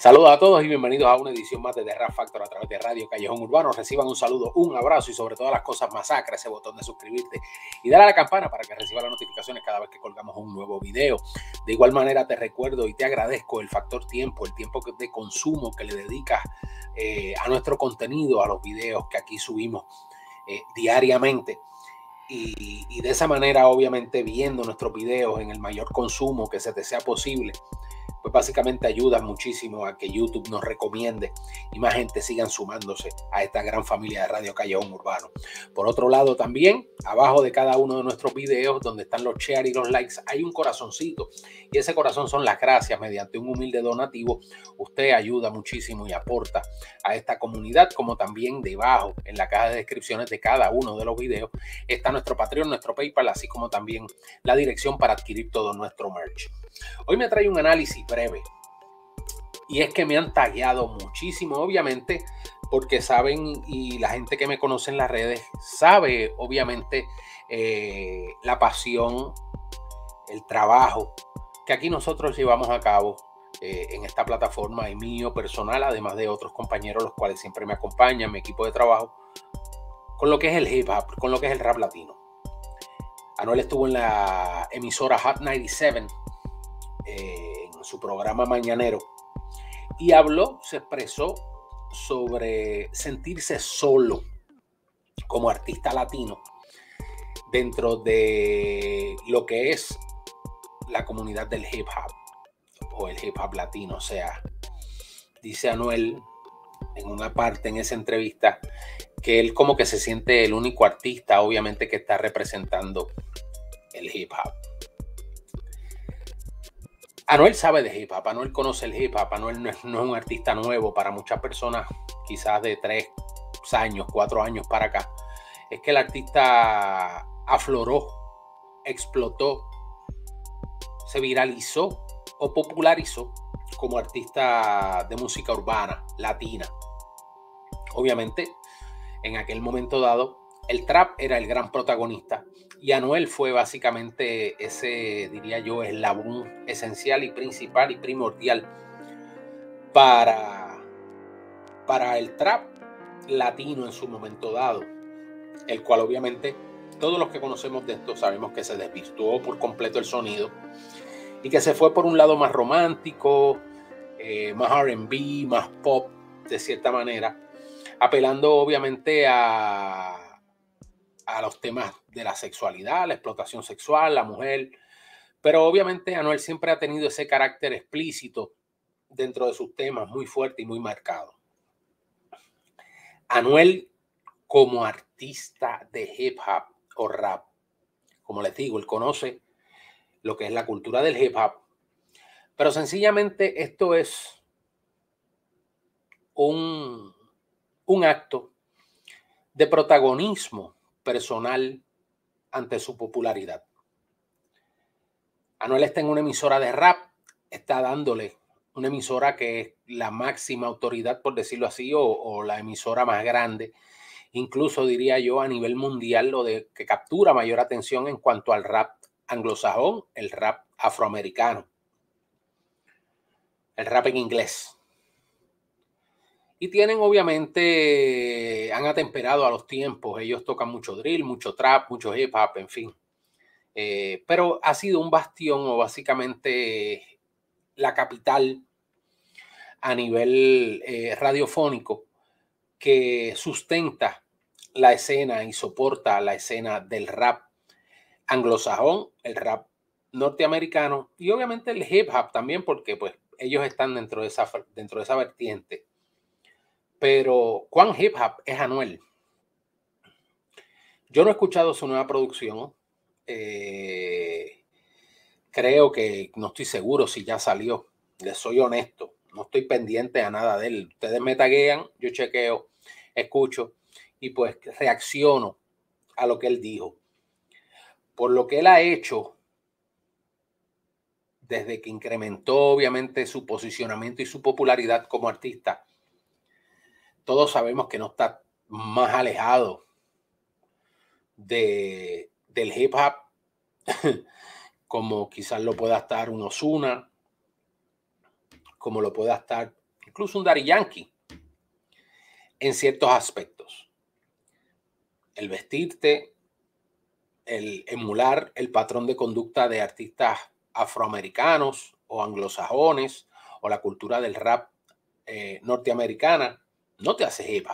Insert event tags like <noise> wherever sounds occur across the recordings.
Saludos a todos y bienvenidos a una edición más de The Rap Factor a través de Radio Callejón Urbano. Reciban un saludo, un abrazo y sobre todas las cosas, masacre ese botón de suscribirte y dar a la campana para que reciba las notificaciones cada vez que colgamos un nuevo video. De igual manera te recuerdo y te agradezco el factor tiempo, el tiempo de consumo que le dedicas eh, a nuestro contenido, a los videos que aquí subimos eh, diariamente. y de esa manera, obviamente, viendo nuestros videos en el mayor consumo que se te sea posible pues básicamente ayuda muchísimo a que YouTube nos recomiende y más gente sigan sumándose a esta gran familia de Radio Callejón Urbano. Por otro lado, también abajo de cada uno de nuestros videos, donde están los share y los likes, hay un corazoncito y ese corazón son las gracias. Mediante un humilde donativo, usted ayuda muchísimo y aporta a esta comunidad, como también debajo en la caja de descripciones de cada uno de los videos está nuestro Patreon, nuestro PayPal, así como también la dirección para adquirir todo nuestro merch. Hoy me trae un análisis breve. Y es que me han tagueado muchísimo, obviamente, porque saben y la gente que me conoce en las redes sabe, obviamente, eh, la pasión, el trabajo que aquí nosotros llevamos a cabo eh, en esta plataforma y mío personal, además de otros compañeros los cuales siempre me acompañan, mi equipo de trabajo, con lo que es el hip hop, con lo que es el rap latino. Anuel estuvo en la emisora Hot 97. Eh, su programa mañanero, y habló, se expresó sobre sentirse solo como artista latino dentro de lo que es la comunidad del hip hop o el hip hop latino. O sea, dice Anuel en una parte en esa entrevista que él como que se siente el único artista, obviamente, que está representando el hip hop. Anuel sabe de hip hop, Anuel conoce el hip hop, Anuel no es, no es un artista nuevo para muchas personas, quizás de tres años, cuatro años para acá. Es que el artista afloró, explotó, se viralizó o popularizó como artista de música urbana, latina. Obviamente, en aquel momento dado, el trap era el gran protagonista y Anuel fue básicamente ese, diría yo, eslabón esencial y principal y primordial para, para el trap latino en su momento dado, el cual obviamente todos los que conocemos de esto sabemos que se desvirtuó por completo el sonido y que se fue por un lado más romántico, eh, más RB, más pop, de cierta manera, apelando obviamente a, a los temas de la sexualidad, la explotación sexual, la mujer. Pero obviamente Anuel siempre ha tenido ese carácter explícito dentro de sus temas muy fuerte y muy marcado. Anuel como artista de hip hop o rap, como les digo, él conoce lo que es la cultura del hip hop, pero sencillamente esto es un, un acto de protagonismo personal ante su popularidad. Anuel está en una emisora de rap, está dándole una emisora que es la máxima autoridad, por decirlo así, o, o la emisora más grande, incluso diría yo a nivel mundial, lo de que captura mayor atención en cuanto al rap anglosajón, el rap afroamericano, el rap en inglés. Y tienen, obviamente, eh, han atemperado a los tiempos. Ellos tocan mucho drill, mucho trap, mucho hip hop, en fin. Eh, pero ha sido un bastión o básicamente la capital a nivel eh, radiofónico que sustenta la escena y soporta la escena del rap anglosajón, el rap norteamericano y obviamente el hip hop también porque pues ellos están dentro de esa, dentro de esa vertiente. Pero, Juan hip hop es Anuel? Yo no he escuchado su nueva producción. Eh, creo que no estoy seguro si ya salió. Les soy honesto. No estoy pendiente a nada de él. Ustedes me taguean, yo chequeo, escucho y pues reacciono a lo que él dijo. Por lo que él ha hecho, desde que incrementó obviamente su posicionamiento y su popularidad como artista, todos sabemos que no está más alejado de, del hip hop, <laughs> como quizás lo pueda estar un Osuna, como lo pueda estar incluso un Dari Yankee, en ciertos aspectos. El vestirte, el emular el patrón de conducta de artistas afroamericanos o anglosajones o la cultura del rap eh, norteamericana no te haces hip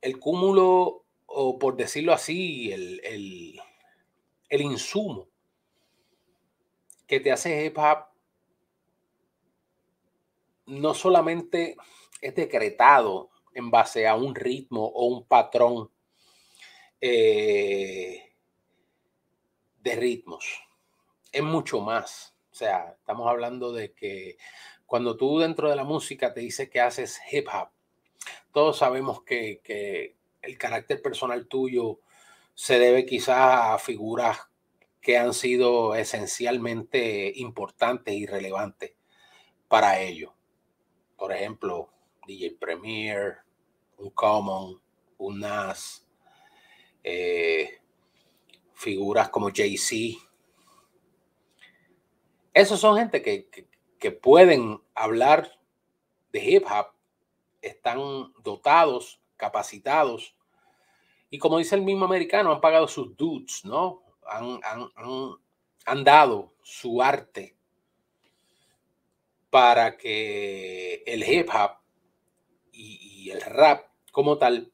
El cúmulo, o por decirlo así, el, insumo que te hace hip no solamente es decretado en base a un ritmo o un patrón eh, de ritmos. Es mucho más. O sea, estamos hablando de que cuando tú dentro de la música te dices que haces hip hop, todos sabemos que, el carácter personal tuyo se debe quizás a figuras que han sido esencialmente importantes y relevantes para ello. Por ejemplo, DJ Premier, un Common, un Nas, eh, figuras como Jay-Z. Esos son gente que, que pueden hablar de hip hop están dotados, capacitados. Y como dice el mismo americano, han pagado sus dudes, ¿no? Han, han, dado su arte para que el hip hop y, y el rap como tal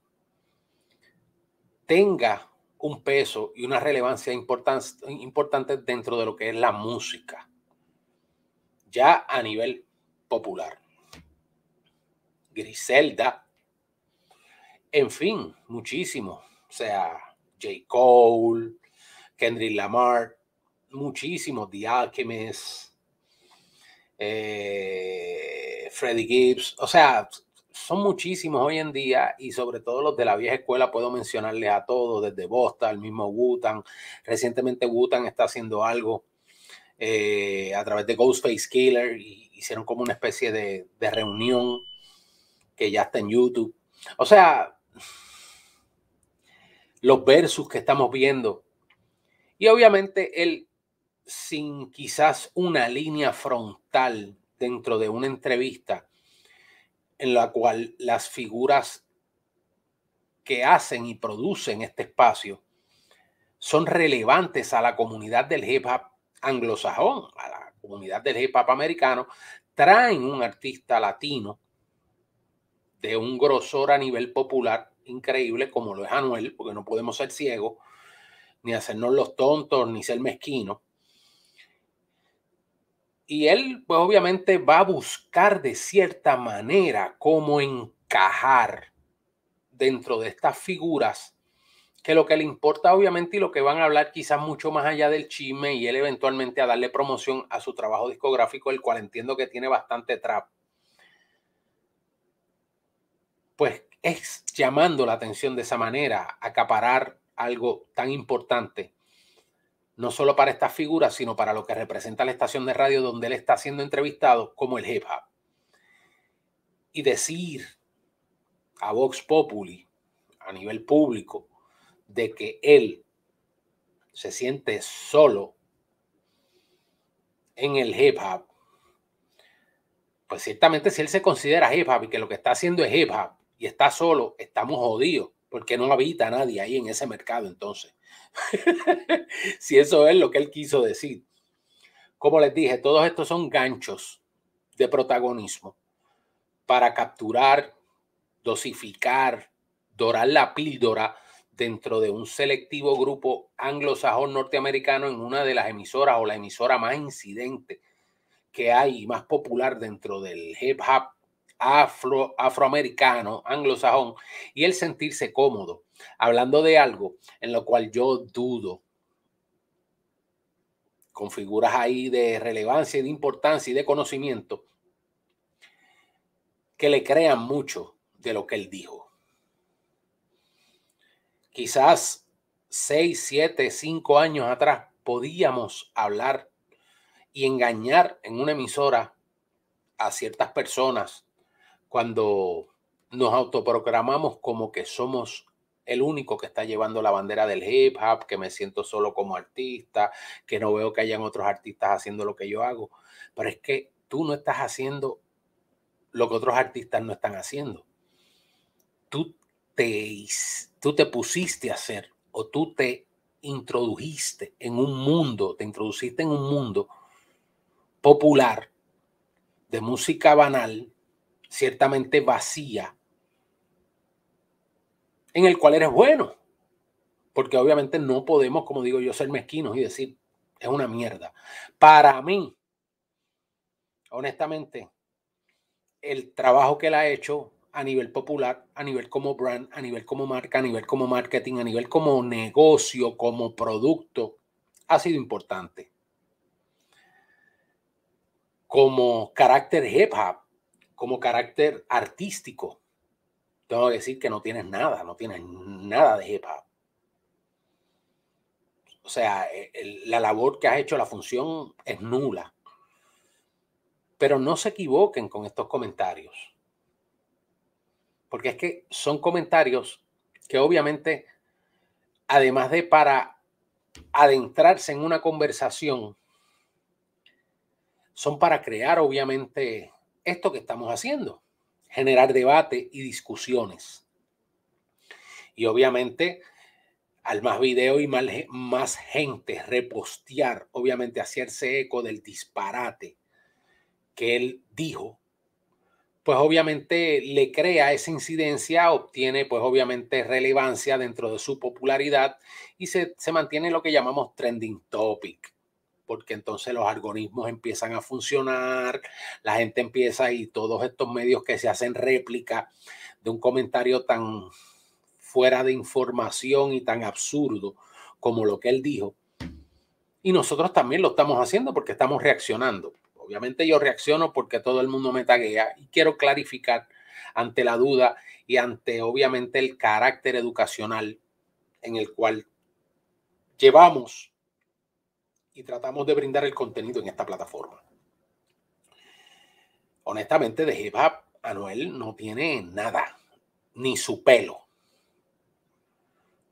tenga un peso y una relevancia importante dentro de lo que es la música ya a nivel popular. Griselda. En fin, muchísimos, O sea, J. Cole, Kendrick Lamar, muchísimos, The Alchemist, eh, Freddie Gibbs. O sea, son muchísimos hoy en día y sobre todo los de la vieja escuela puedo mencionarles a todos, desde Boston, el mismo Wutan. Recientemente Wutan está haciendo algo eh, a través de Ghostface Killer, hicieron como una especie de, reunión que ya está en YouTube. O sea, los versus que estamos viendo. Y obviamente él, sin quizás una línea frontal dentro de una entrevista en la cual las figuras que hacen y producen este espacio son relevantes a la comunidad del hip hop anglosajón, a la comunidad del hip hop americano, traen un artista latino de un grosor a nivel popular increíble como lo es Anuel, porque no podemos ser ciegos, ni hacernos los tontos, ni ser mezquinos. Y él, pues obviamente, va a buscar de cierta manera cómo encajar dentro de estas figuras que lo que le importa obviamente y lo que van a hablar quizás mucho más allá del chisme y él eventualmente a darle promoción a su trabajo discográfico, el cual entiendo que tiene bastante trap, pues es llamando la atención de esa manera, acaparar algo tan importante, no solo para esta figura, sino para lo que representa la estación de radio donde él está siendo entrevistado como el hip hop. Y decir a Vox Populi, a nivel público, de que él se siente solo en el hip hop, pues ciertamente si él se considera hip hop y que lo que está haciendo es hip hop y está solo, estamos jodidos porque no habita nadie ahí en ese mercado entonces. <laughs> si eso es lo que él quiso decir. Como les dije, todos estos son ganchos de protagonismo para capturar, dosificar, dorar la píldora dentro de un selectivo grupo anglosajón norteamericano en una de las emisoras o la emisora más incidente que hay más popular dentro del hip hop afro, afroamericano, anglosajón, y el sentirse cómodo hablando de algo en lo cual yo dudo con figuras ahí de relevancia y de importancia y de conocimiento que le crean mucho de lo que él dijo quizás 6, 7, 5 años atrás podíamos hablar y engañar en una emisora a ciertas personas cuando nos autoprogramamos como que somos el único que está llevando la bandera del hip hop, que me siento solo como artista, que no veo que hayan otros artistas haciendo lo que yo hago. Pero es que tú no estás haciendo lo que otros artistas no están haciendo. Tú te tú te pusiste a hacer o tú te introdujiste en un mundo, te introduciste en un mundo popular de música banal, ciertamente vacía, en el cual eres bueno. Porque obviamente no podemos, como digo yo, ser mezquinos y decir, es una mierda. Para mí, honestamente, el trabajo que él ha hecho a nivel popular, a nivel como brand, a nivel como marca, a nivel como marketing, a nivel como negocio, como producto, ha sido importante. Como carácter hip hop, como carácter artístico, tengo que decir que no tienes nada, no tienes nada de hip hop. O sea, e, la labor que has hecho, la función es nula. Pero no se equivoquen con estos comentarios porque es que son comentarios que obviamente, además de para adentrarse en una conversación, son para crear obviamente esto que estamos haciendo, generar debate y discusiones. Y obviamente, al más video y más, más gente repostear, obviamente hacerse eco del disparate que él dijo pues obviamente le crea esa incidencia, obtiene pues obviamente relevancia dentro de su popularidad y se, mantiene lo que llamamos trending topic, porque entonces los algoritmos empiezan a funcionar, la gente empieza y todos estos medios que se hacen réplica de un comentario tan fuera de información y tan absurdo como lo que él dijo. Y nosotros también lo estamos haciendo porque estamos reaccionando. Obviamente yo reacciono porque todo el mundo me taguea y quiero clarificar ante la duda y ante obviamente el carácter educacional en el cual llevamos y tratamos de brindar el contenido en esta plataforma. Honestamente, de hip Anuel no tiene nada, ni su pelo.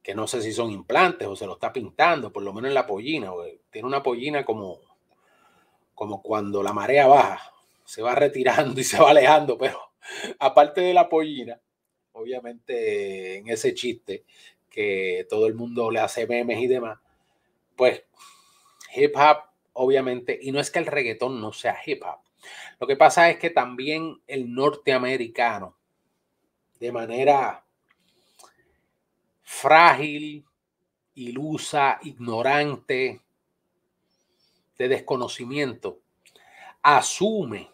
Que no sé si son implantes o se lo está pintando, por lo menos en la pollina. Eh, tiene una pollina como como cuando la marea baja, se va retirando y se va alejando, pero <laughs> aparte de la pollina, obviamente en ese chiste que todo el mundo le hace memes y demás, pues hip hop, obviamente, y no es que el reggaetón no sea hip hop, lo que pasa es que también el norteamericano, de manera frágil, ilusa, ignorante, de desconocimiento, asume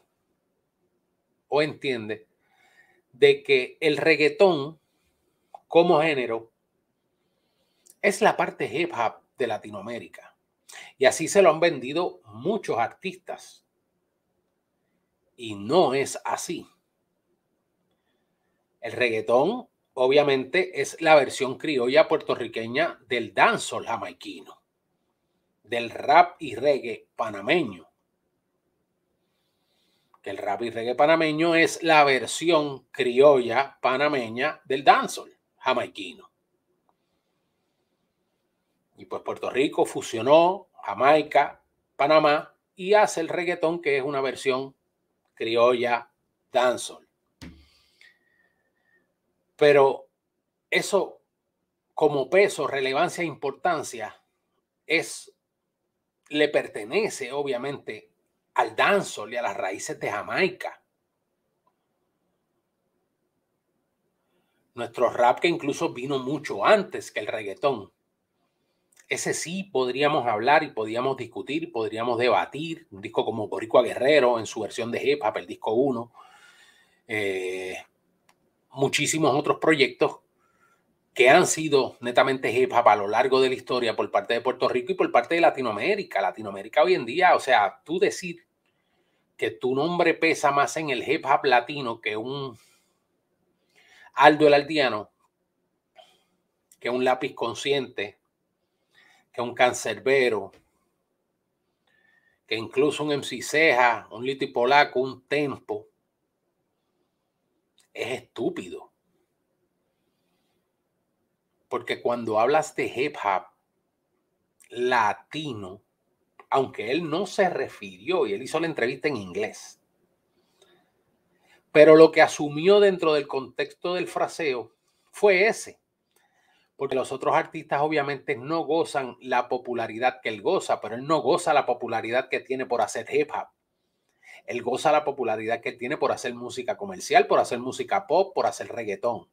o entiende de que el reggaetón como género es la parte hip hop de Latinoamérica. Y así se lo han vendido muchos artistas. Y no es así. El reggaetón, obviamente, es la versión criolla puertorriqueña del danzo jamaiquino del rap y reggae panameño. Que el rap y reggae panameño es la versión criolla panameña del dancehall jamaiquino. Y pues Puerto Rico fusionó Jamaica, Panamá y hace el reggaetón que es una versión criolla dancehall. Pero eso como peso, relevancia e importancia es le pertenece obviamente al danzol y a las raíces de Jamaica. Nuestro rap que incluso vino mucho antes que el reggaetón. Ese sí podríamos hablar y podríamos discutir, podríamos debatir. Un disco como Boricua Guerrero en su versión de hip hop, el disco 1. Eh, muchísimos otros proyectos que han sido netamente hip hop a lo largo de la historia por parte de Puerto Rico y por parte de Latinoamérica. Latinoamérica hoy en día, o sea, tú decir que tu nombre pesa más en el hip hop latino que un Aldo el Aldiano, que un lápiz consciente, que un cancerbero, que incluso un MC Ceja, un Liti Polaco, un Tempo, es estúpido porque cuando hablas de hip hop latino, aunque él no se refirió y él hizo la entrevista en inglés, pero lo que asumió dentro del contexto del fraseo fue ese, porque los otros artistas obviamente no gozan la popularidad que él goza, pero él no goza la popularidad que tiene por hacer hip hop. Él goza la popularidad que tiene por hacer música comercial, por hacer música pop, por hacer reggaetón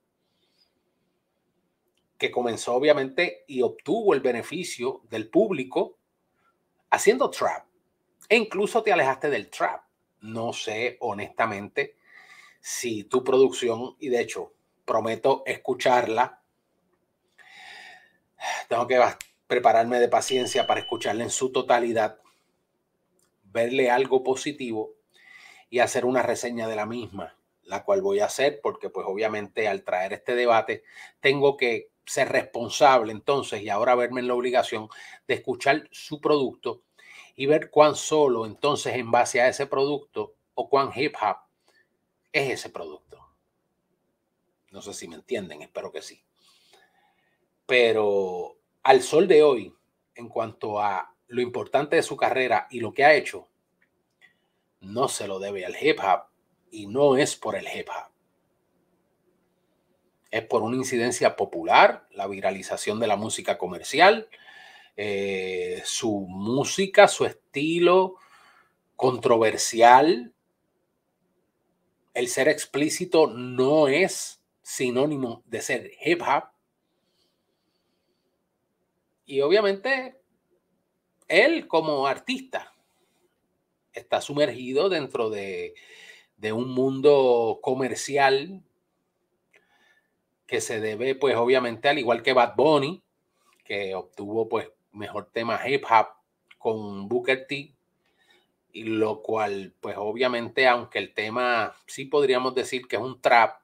que comenzó obviamente y obtuvo el beneficio del público haciendo trap. E incluso te alejaste del trap. No sé, honestamente, si tu producción, y de hecho, prometo escucharla, tengo que prepararme de paciencia para escucharla en su totalidad, verle algo positivo y hacer una reseña de la misma, la cual voy a hacer porque pues obviamente al traer este debate tengo que ser responsable entonces y ahora verme en la obligación de escuchar su producto y ver cuán solo entonces en base a ese producto o cuán hip hop es ese producto. No sé si me entienden, espero que sí. Pero al sol de hoy, en cuanto a lo importante de su carrera y lo que ha hecho, no se lo debe al hip hop y no es por el hip hop es por una incidencia popular, la viralización de la música comercial, eh, su música, su estilo controversial. El ser explícito no es sinónimo de ser hip hop. Y obviamente él como artista está sumergido dentro de, de un mundo comercial que se debe, pues obviamente, al igual que Bad Bunny, que obtuvo pues mejor tema hip hop con Booker T, y lo cual, pues obviamente, aunque el tema sí podríamos decir que es un trap,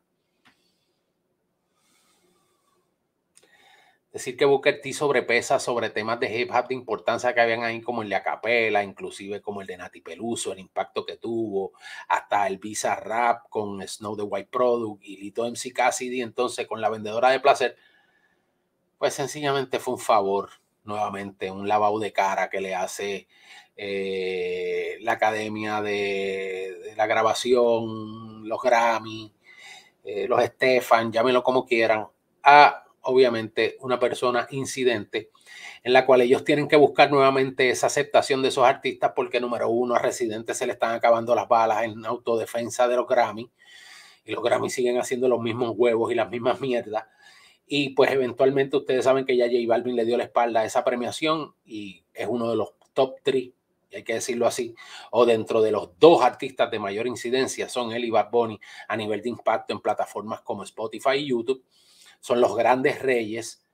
Decir que Booker T sobrepesa sobre temas de hip hop de importancia que habían ahí, como el de Acapela, inclusive como el de Nati Peluso, el impacto que tuvo, hasta el Visa Rap con Snow the White Product y Lito MC Cassidy, entonces con la vendedora de placer, pues sencillamente fue un favor, nuevamente, un lavado de cara que le hace eh, la academia de, la grabación, los Grammy, eh, los Stefan, llámenlo como quieran, a obviamente una persona incidente, en la cual ellos tienen que buscar nuevamente esa aceptación de esos artistas porque número uno, a residentes se le están acabando las balas en autodefensa de los Grammy y los Grammy siguen haciendo los mismos huevos y las mismas mierdas. Y pues eventualmente ustedes saben que ya J Balvin le dio la espalda a esa premiación y es uno de los top 3, hay que decirlo así, o dentro de los dos artistas de mayor incidencia son él y Bad Bunny a nivel de impacto en plataformas como Spotify y YouTube son los grandes reyes,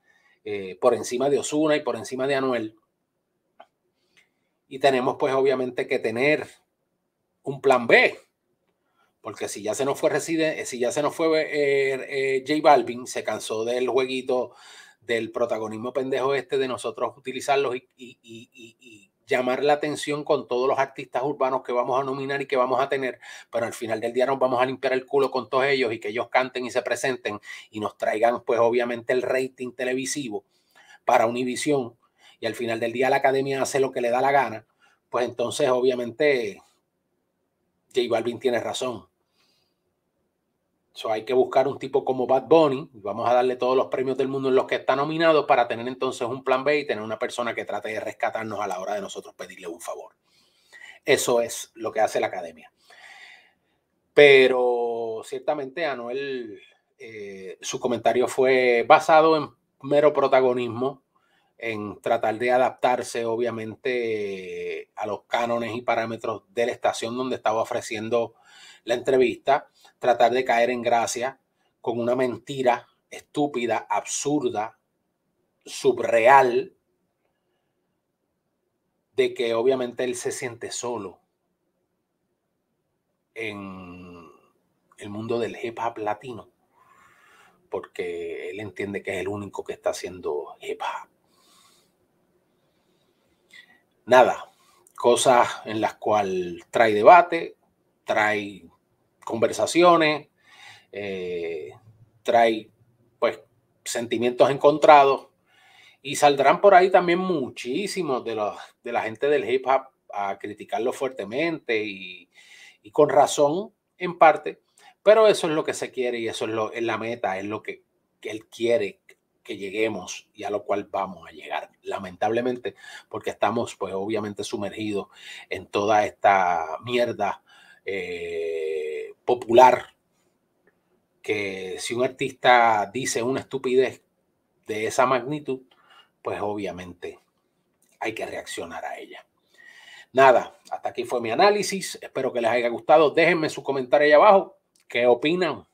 eh, por encima de Osuna y por encima de Anuel. Y tenemos pues obviamente que tener un plan B, porque si ya se nos fue eh, si ya se nos fue eh, eh, J Balvin, se cansó del jueguito del protagonismo pendejo este de nosotros utilizarlos y, llamar la atención con todos los artistas urbanos que vamos a nominar y que vamos a tener, pero al final del día nos vamos a limpiar el culo con todos ellos y que ellos canten y se presenten y nos traigan pues obviamente el rating televisivo para Univisión y al final del día la academia hace lo que le da la gana, pues entonces obviamente J Balvin tiene razón. So, hay que buscar un tipo como Bad Bunny. Vamos a darle todos los premios del mundo en los que está nominado para tener entonces un plan B y tener una persona que trate de rescatarnos a la hora de nosotros pedirle un favor. Eso es lo que hace la academia. Pero ciertamente Anuel, eh, su comentario fue basado en mero protagonismo, en tratar de adaptarse obviamente a los cánones y parámetros de la estación donde estaba ofreciendo la entrevista tratar de caer en gracia con una mentira estúpida, absurda, subreal, de que obviamente él se siente solo en el mundo del hip hop latino, porque él entiende que es el único que está haciendo hip hop. Nada, cosas en las cuales trae debate, trae conversaciones, eh, trae pues sentimientos encontrados y saldrán por ahí también muchísimos de, los, de la gente del hip hop a criticarlo fuertemente y, con razón en parte, pero eso es lo que se quiere y eso es, lo, la meta, es lo que, él quiere que lleguemos y a lo cual vamos a llegar, lamentablemente, porque estamos pues obviamente sumergidos en toda esta mierda eh, popular que si un artista dice una estupidez de esa magnitud, pues obviamente hay que reaccionar a ella. Nada, hasta aquí fue mi análisis. Espero que les haya gustado. Déjenme su comentario ahí abajo. ¿Qué opinan?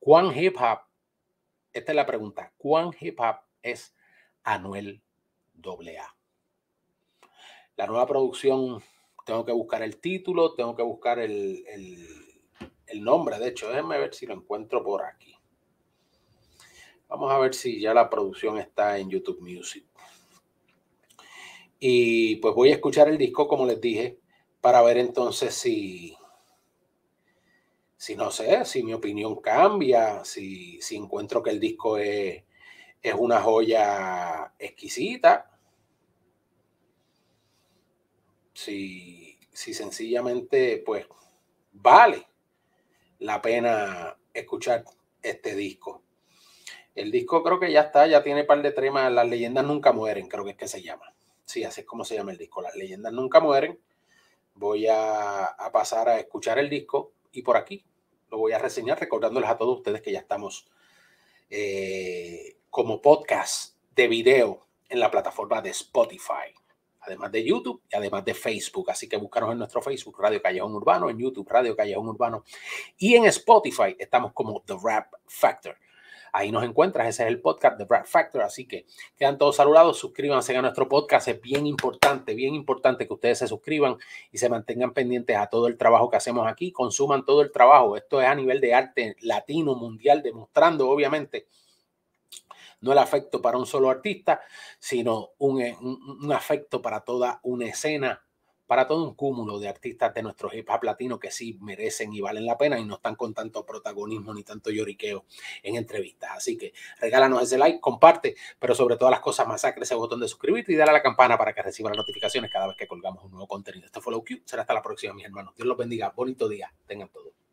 ¿Cuán hip hop? Esta es la pregunta. ¿Cuán hip hop es Anuel AA? La nueva producción, tengo que buscar el título, tengo que buscar el, el el nombre, de hecho, déjenme ver si lo encuentro por aquí. Vamos a ver si ya la producción está en YouTube Music. Y pues voy a escuchar el disco, como les dije, para ver entonces si, si no sé, si mi opinión cambia, si, encuentro que el disco es, es una joya exquisita. Si, si sencillamente, pues, vale la pena escuchar este disco. El disco creo que ya está, ya tiene par de temas. Las leyendas nunca mueren, creo que es que se llama. Sí, así es como se llama el disco. Las leyendas nunca mueren. Voy a, pasar a escuchar el disco y por aquí lo voy a reseñar recordándoles a todos ustedes que ya estamos eh, como podcast de video en la plataforma de Spotify además de YouTube y además de Facebook. Así que búscanos en nuestro Facebook, Radio Callejón Urbano, en YouTube, Radio Callejón Urbano. Y en Spotify estamos como The Rap Factor. Ahí nos encuentras, ese es el podcast de Rap Factor, así que quedan todos saludados, suscríbanse a nuestro podcast, es bien importante, bien importante que ustedes se suscriban y se mantengan pendientes a todo el trabajo que hacemos aquí, consuman todo el trabajo, esto es a nivel de arte latino, mundial, demostrando obviamente no el afecto para un solo artista, sino eh, un, afecto para toda una escena, para todo un cúmulo de artistas de nuestro hip hop latino que sí merecen y valen la pena y no están con tanto protagonismo ni tanto lloriqueo en entrevistas. Así que regálanos ese like, comparte, pero sobre todas las cosas, masacre ese botón de suscribirte y dale a la campana para que reciba las notificaciones cada vez que colgamos un nuevo contenido. Esto fue Low Será hasta la próxima, mis hermanos. Dios los bendiga. Bonito día. Tengan todo.